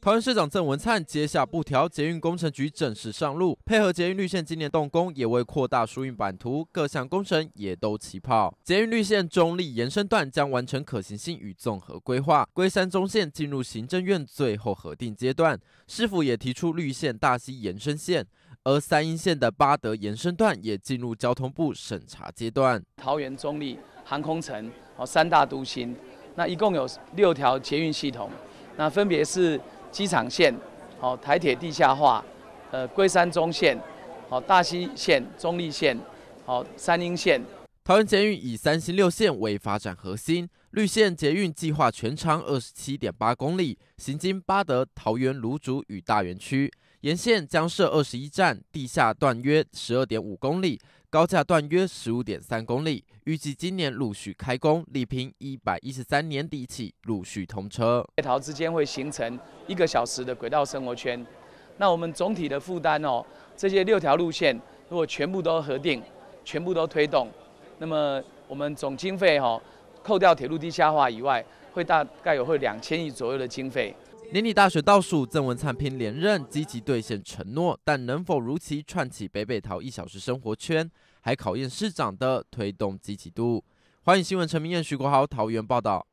桃园市长郑文灿接下布条，捷运工程局正式上路，配合捷运绿线今年动工，也为扩大输运版图，各项工程也都起跑。捷运绿线中立延伸段将完成可行性与综合规划，龟山中线进入行政院最后核定阶段。市府也提出绿线大溪延伸线，而三阴线的巴德延伸段也进入交通部审查阶段。桃园中立航空城哦三大都心，那一共有六条捷运系统，那分别是。机场线，好，台铁地下化，呃，龟山中线，好，大溪线、中立线，好，三莺线。桃园捷运以三星六线为发展核心，绿线捷运计划全长二十七点八公里，行经八德、桃园、芦竹与大园区，沿线将设二十一站，地下段约十二点五公里，高架段约十五点三公里，预计今年陆续开工，力拼一百一十三年底起陆续通车。在桃之间会形成一个小时的轨道生活圈。那我们总体的负担哦，这些六条路线如果全部都核定，全部都推动。那么我们总经费哈，扣掉铁路地下化以外，会大概有会两千亿左右的经费。年底大选倒数，郑文灿拼连任积极兑现承诺，但能否如期串起北北桃一小时生活圈，还考验市长的推动积极度。欢迎新闻陈明燕、徐国豪桃园报道。